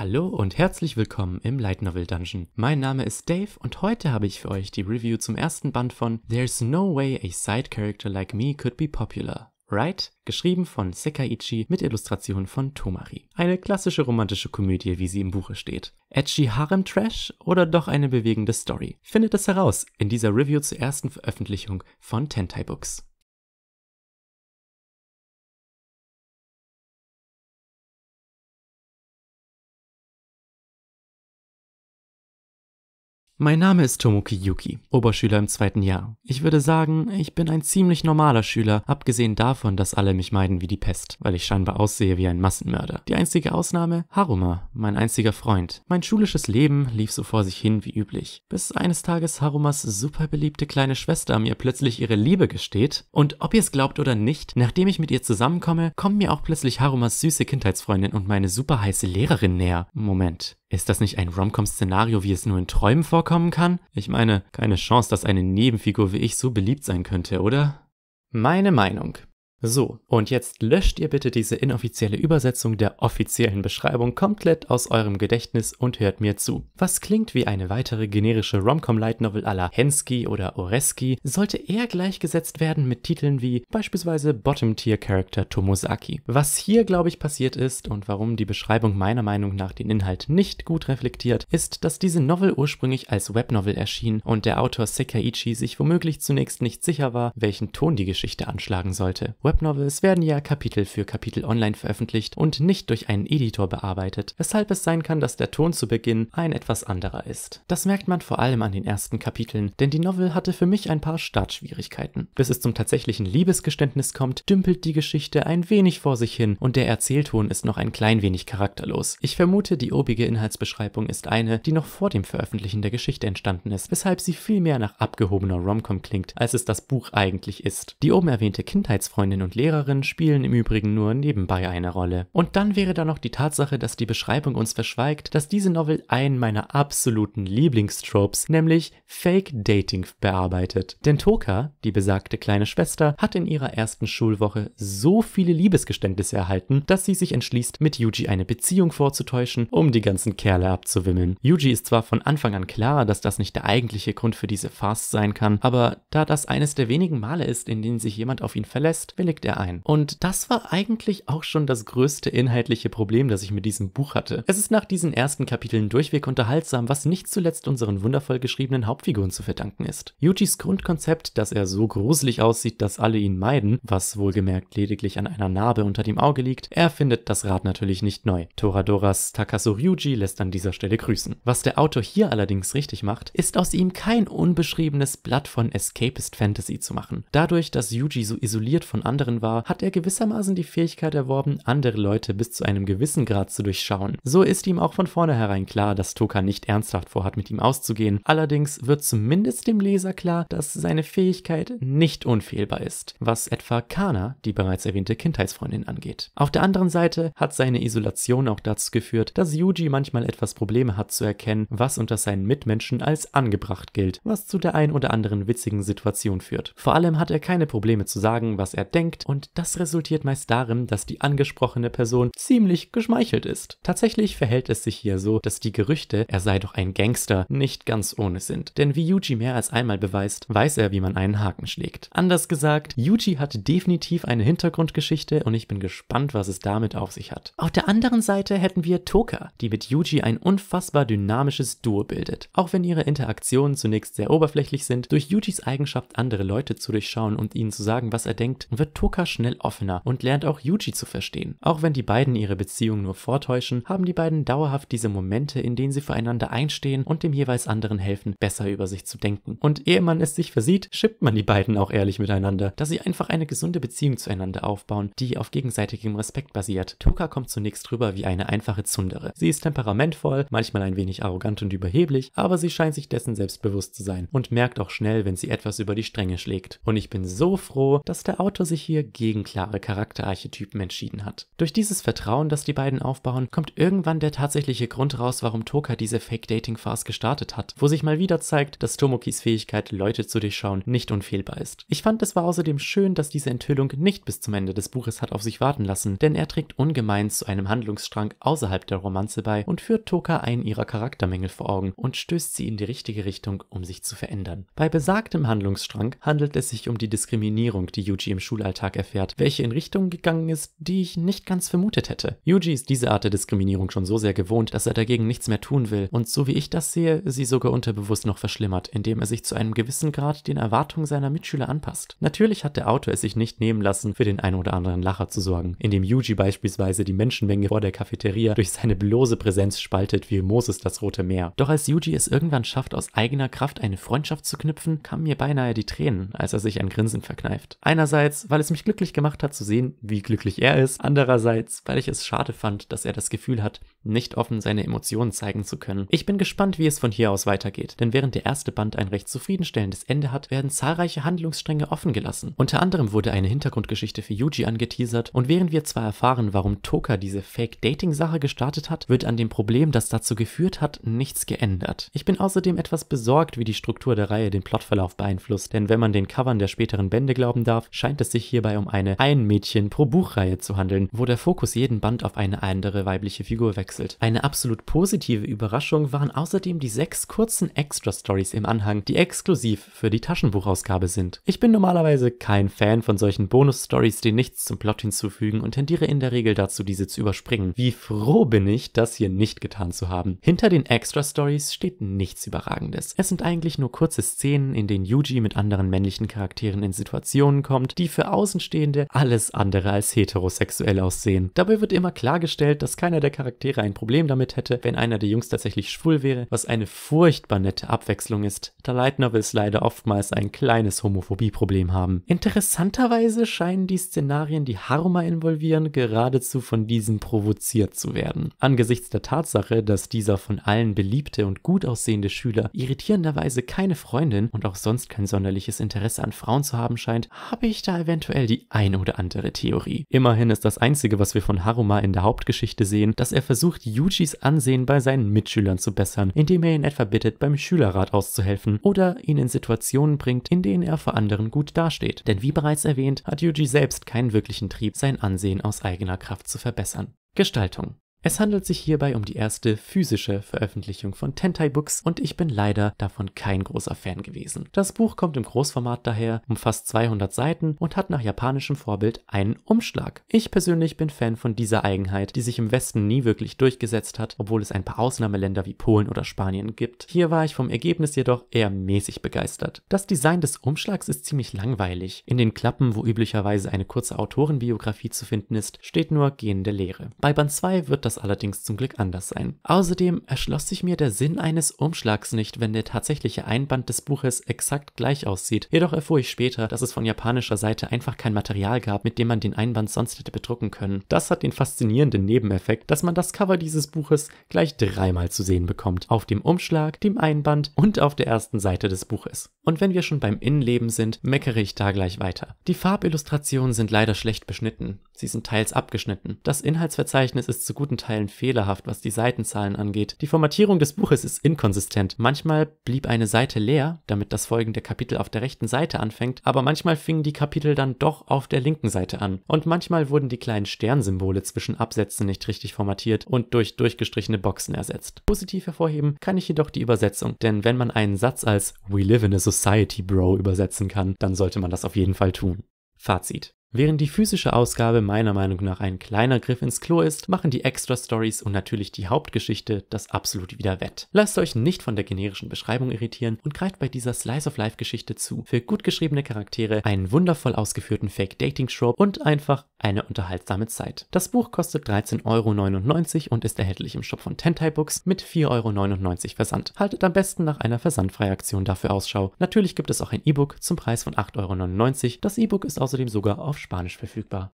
Hallo und herzlich willkommen im Light Novel Dungeon. Mein Name ist Dave und heute habe ich für euch die Review zum ersten Band von There's No Way a Side Character Like Me Could Be Popular. Right? Geschrieben von Sekaiichi mit Illustrationen von Tomari. Eine klassische romantische Komödie, wie sie im Buche steht. Edgy Harem Trash oder doch eine bewegende Story? Findet es heraus in dieser Review zur ersten Veröffentlichung von Tentai Books. Mein Name ist Tomoki Yuki, Oberschüler im zweiten Jahr. Ich würde sagen, ich bin ein ziemlich normaler Schüler, abgesehen davon, dass alle mich meiden wie die Pest, weil ich scheinbar aussehe wie ein Massenmörder. Die einzige Ausnahme? Haruma, mein einziger Freund. Mein schulisches Leben lief so vor sich hin wie üblich, bis eines Tages Harumas superbeliebte kleine Schwester mir plötzlich ihre Liebe gesteht und ob ihr es glaubt oder nicht, nachdem ich mit ihr zusammenkomme, kommen mir auch plötzlich Harumas süße Kindheitsfreundin und meine superheiße Lehrerin näher. Moment, ist das nicht ein Rom-Com-Szenario, wie es nur in Träumen vorkommen kann? Ich meine, keine Chance, dass eine Nebenfigur wie ich so beliebt sein könnte, oder? Meine Meinung. So, und jetzt löscht ihr bitte diese inoffizielle Übersetzung der offiziellen Beschreibung komplett aus eurem Gedächtnis und hört mir zu. Was klingt wie eine weitere generische Romcom-Light Novel à la Hensky oder Oreski, sollte eher gleichgesetzt werden mit Titeln wie beispielsweise Bottom-Tier-Character Tomosaki. Was hier, glaube ich, passiert ist und warum die Beschreibung meiner Meinung nach den Inhalt nicht gut reflektiert, ist, dass diese Novel ursprünglich als Webnovel erschien und der Autor Sekaiichi sich womöglich zunächst nicht sicher war, welchen Ton die Geschichte anschlagen sollte. Webnovels werden ja Kapitel für Kapitel online veröffentlicht und nicht durch einen Editor bearbeitet, weshalb es sein kann, dass der Ton zu Beginn ein etwas anderer ist. Das merkt man vor allem an den ersten Kapiteln, denn die Novel hatte für mich ein paar Startschwierigkeiten. Bis es zum tatsächlichen Liebesgeständnis kommt, dümpelt die Geschichte ein wenig vor sich hin und der Erzählton ist noch ein klein wenig charakterlos. Ich vermute, die obige Inhaltsbeschreibung ist eine, die noch vor dem Veröffentlichen der Geschichte entstanden ist, weshalb sie viel mehr nach abgehobener Romcom klingt, als es das Buch eigentlich ist. Die oben erwähnte Kindheitsfreundin Lehrerinnen und Lehrerinnen spielen im Übrigen nur nebenbei eine Rolle. Und dann wäre da noch die Tatsache, dass die Beschreibung uns verschweigt, dass diese Novel einen meiner absoluten Lieblingstropes, nämlich Fake Dating, bearbeitet. Denn Toka, die besagte kleine Schwester, hat in ihrer ersten Schulwoche so viele Liebesgeständnisse erhalten, dass sie sich entschließt, mit Yuji eine Beziehung vorzutäuschen, um die ganzen Kerle abzuwimmeln. Yuji ist zwar von Anfang an klar, dass das nicht der eigentliche Grund für diese Farce sein kann, aber da das eines der wenigen Male ist, in denen sich jemand auf ihn verlässt, will willigt er ein. Und das war eigentlich auch schon das größte inhaltliche Problem, das ich mit diesem Buch hatte. Es ist nach diesen ersten Kapiteln durchweg unterhaltsam, was nicht zuletzt unseren wundervoll geschriebenen Hauptfiguren zu verdanken ist. Yujis Grundkonzept, dass er so gruselig aussieht, dass alle ihn meiden, was wohlgemerkt lediglich an einer Narbe unter dem Auge liegt, er findet das Rad natürlich nicht neu. Toradoras Takasu Ryuji lässt an dieser Stelle grüßen. Was der Autor hier allerdings richtig macht, ist aus ihm kein unbeschriebenes Blatt von Escapist Fantasy zu machen. Dadurch, dass Yuji so isoliert von anderen anderen war, hat er gewissermaßen die Fähigkeit erworben, andere Leute bis zu einem gewissen Grad zu durchschauen. So ist ihm auch von vornherein klar, dass Toka nicht ernsthaft vorhat, mit ihm auszugehen. Allerdings wird zumindest dem Leser klar, dass seine Fähigkeit nicht unfehlbar ist, was etwa Kana, die bereits erwähnte Kindheitsfreundin, angeht. Auf der anderen Seite hat seine Isolation auch dazu geführt, dass Yuji manchmal etwas Probleme hat zu erkennen, was unter seinen Mitmenschen als angebracht gilt, was zu der ein oder anderen witzigen Situation führt. Vor allem hat er keine Probleme zu sagen, was er denkt, denkt und das resultiert meist darin, dass die angesprochene Person ziemlich geschmeichelt ist. Tatsächlich verhält es sich hier so, dass die Gerüchte, er sei doch ein Gangster, nicht ganz ohne sind. Denn wie Yuji mehr als einmal beweist, weiß er, wie man einen Haken schlägt. Anders gesagt, Yuji hat definitiv eine Hintergrundgeschichte und ich bin gespannt, was es damit auf sich hat. Auf der anderen Seite hätten wir Toka, die mit Yuji ein unfassbar dynamisches Duo bildet. Auch wenn ihre Interaktionen zunächst sehr oberflächlich sind, durch Yujis Eigenschaft andere Leute zu durchschauen und ihnen zu sagen, was er denkt, wird wird Toka schnell offener und lernt auch Yuji zu verstehen. Auch wenn die beiden ihre Beziehung nur vortäuschen, haben die beiden dauerhaft diese Momente, in denen sie füreinander einstehen und dem jeweils anderen helfen, besser über sich zu denken. Und ehe man es sich versieht, schippt man die beiden auch ehrlich miteinander, da sie einfach eine gesunde Beziehung zueinander aufbauen, die auf gegenseitigem Respekt basiert. Toka kommt zunächst rüber wie eine einfache Zundere. Sie ist temperamentvoll, manchmal ein wenig arrogant und überheblich, aber sie scheint sich dessen selbstbewusst zu sein und merkt auch schnell, wenn sie etwas über die Stränge schlägt. Und ich bin so froh, dass der Autor sich sich hier gegen klare Charakterarchetypen entschieden hat. Durch dieses Vertrauen, das die beiden aufbauen, kommt irgendwann der tatsächliche Grund raus, warum Toka diese Fake-Dating-Farce gestartet hat, wo sich mal wieder zeigt, dass Tomokis Fähigkeit, Leute zu durchschauen, nicht unfehlbar ist. Ich fand es war außerdem schön, dass diese Enthüllung nicht bis zum Ende des Buches hat auf sich warten lassen, denn er trägt ungemein zu einem Handlungsstrang außerhalb der Romanze bei und führt Toka einen ihrer Charaktermängel vor Augen und stößt sie in die richtige Richtung, um sich zu verändern. Bei besagtem Handlungsstrang handelt es sich um die Diskriminierung, die Yuji im Schulalter Alltag erfährt, welche in Richtungen gegangen ist, die ich nicht ganz vermutet hätte. Yuji ist diese Art der Diskriminierung schon so sehr gewohnt, dass er dagegen nichts mehr tun will und so wie ich das sehe, sie sogar unterbewusst noch verschlimmert, indem er sich zu einem gewissen Grad den Erwartungen seiner Mitschüler anpasst. Natürlich hat der Autor es sich nicht nehmen lassen, für den ein oder anderen Lacher zu sorgen, indem Yuji beispielsweise die Menschenmenge vor der Cafeteria durch seine bloße Präsenz spaltet wie Moses das Rote Meer. Doch als Yuji es irgendwann schafft, aus eigener Kraft eine Freundschaft zu knüpfen, kamen mir beinahe die Tränen, als er sich ein Grinsen verkneift. Einerseits, weil weil es mich glücklich gemacht hat zu sehen, wie glücklich er ist. Andererseits, weil ich es schade fand, dass er das Gefühl hat, nicht offen seine Emotionen zeigen zu können. Ich bin gespannt, wie es von hier aus weitergeht, denn während der erste Band ein recht zufriedenstellendes Ende hat, werden zahlreiche Handlungsstränge offen gelassen. Unter anderem wurde eine Hintergrundgeschichte für Yuji angeteasert und während wir zwar erfahren, warum Toka diese Fake-Dating-Sache gestartet hat, wird an dem Problem, das dazu geführt hat, nichts geändert. Ich bin außerdem etwas besorgt, wie die Struktur der Reihe den Plotverlauf beeinflusst, denn wenn man den Covern der späteren Bände glauben darf, scheint es sich hierbei um eine Ein-Mädchen-pro-Buch-Reihe zu handeln, wo der Fokus jeden Band auf eine andere weibliche Figur wechselt gewechselt. Eine absolut positive Überraschung waren außerdem die sechs kurzen Extra-Stories im Anhang, die exklusiv für die Taschenbuchausgabe sind. Ich bin normalerweise kein Fan von solchen Bonus-Stories, die nichts zum Plot hinzufügen und tendiere in der Regel dazu, diese zu überspringen. Wie froh bin ich, das hier nicht getan zu haben. Hinter den Extra-Stories steht nichts Überragendes. Es sind eigentlich nur kurze Szenen, in denen Yuji mit anderen männlichen Charakteren in Situationen kommt, die für Außenstehende alles andere als heterosexuell aussehen. Dabei wird immer klargestellt, dass keiner der Charaktere kein Problem damit hätte, wenn einer der Jungs tatsächlich schwul wäre, was eine furchtbar nette Abwechslung ist, da Light Novels leider oftmals ein kleines Homophobie-Problem haben. Interessanterweise scheinen die Szenarien, die Haruma involvieren, geradezu von diesen provoziert zu werden. Angesichts der Tatsache, dass dieser von allen beliebte und gut aussehende Schüler irritierenderweise keine Freundin und auch sonst kein sonderliches Interesse an Frauen zu haben scheint, habe ich da eventuell die ein oder andere Theorie. Immerhin ist das einzige, was wir von Haruma in der Hauptgeschichte sehen, dass er versucht, versucht Yujis Ansehen bei seinen Mitschülern zu bessern, indem er ihn etwa bittet, beim Schülerrat auszuhelfen oder ihn in Situationen bringt, in denen er vor anderen gut dasteht. Denn wie bereits erwähnt, hat Yuji selbst keinen wirklichen Trieb, sein Ansehen aus eigener Kraft zu verbessern. Gestaltung es handelt sich hierbei um die erste physische Veröffentlichung von Tentai Books und ich bin leider davon kein großer Fan gewesen. Das Buch kommt im Großformat daher, umfasst 200 Seiten und hat nach japanischem Vorbild einen Umschlag. Ich persönlich bin Fan von dieser Eigenheit, die sich im Westen nie wirklich durchgesetzt hat, obwohl es ein paar Ausnahmeländer wie Polen oder Spanien gibt. Hier war ich vom Ergebnis jedoch eher mäßig begeistert. Das Design des Umschlags ist ziemlich langweilig. In den Klappen, wo üblicherweise eine kurze Autorenbiografie zu finden ist, steht nur gehende Lehre. Bei Band 2 wird das das allerdings zum Glück anders sein. Außerdem erschloss sich mir der Sinn eines Umschlags nicht, wenn der tatsächliche Einband des Buches exakt gleich aussieht. Jedoch erfuhr ich später, dass es von japanischer Seite einfach kein Material gab, mit dem man den Einband sonst hätte bedrucken können. Das hat den faszinierenden Nebeneffekt, dass man das Cover dieses Buches gleich dreimal zu sehen bekommt. Auf dem Umschlag, dem Einband und auf der ersten Seite des Buches. Und wenn wir schon beim Innenleben sind, meckere ich da gleich weiter. Die Farbillustrationen sind leider schlecht beschnitten. Sie sind teils abgeschnitten. Das Inhaltsverzeichnis ist zu guten Teilen fehlerhaft, was die Seitenzahlen angeht. Die Formatierung des Buches ist inkonsistent. Manchmal blieb eine Seite leer, damit das folgende Kapitel auf der rechten Seite anfängt, aber manchmal fingen die Kapitel dann doch auf der linken Seite an. Und manchmal wurden die kleinen Sternsymbole zwischen Absätzen nicht richtig formatiert und durch durchgestrichene Boxen ersetzt. Positiv hervorheben kann ich jedoch die Übersetzung, denn wenn man einen Satz als We live in a society, bro übersetzen kann, dann sollte man das auf jeden Fall tun. Fazit. Während die physische Ausgabe meiner Meinung nach ein kleiner Griff ins Klo ist, machen die Extra Stories und natürlich die Hauptgeschichte das absolut wieder wett. Lasst euch nicht von der generischen Beschreibung irritieren und greift bei dieser Slice of Life Geschichte zu. Für gut geschriebene Charaktere, einen wundervoll ausgeführten Fake Dating Show und einfach eine unterhaltsame Zeit. Das Buch kostet 13,99 Euro und ist erhältlich im Shop von Tentai Books mit 4,99 Euro Versand. Haltet am besten nach einer Versandfreiaktion dafür Ausschau. Natürlich gibt es auch ein E-Book zum Preis von 8,99 Euro. Das E-Book ist außerdem sogar auf Spanisch verfügbar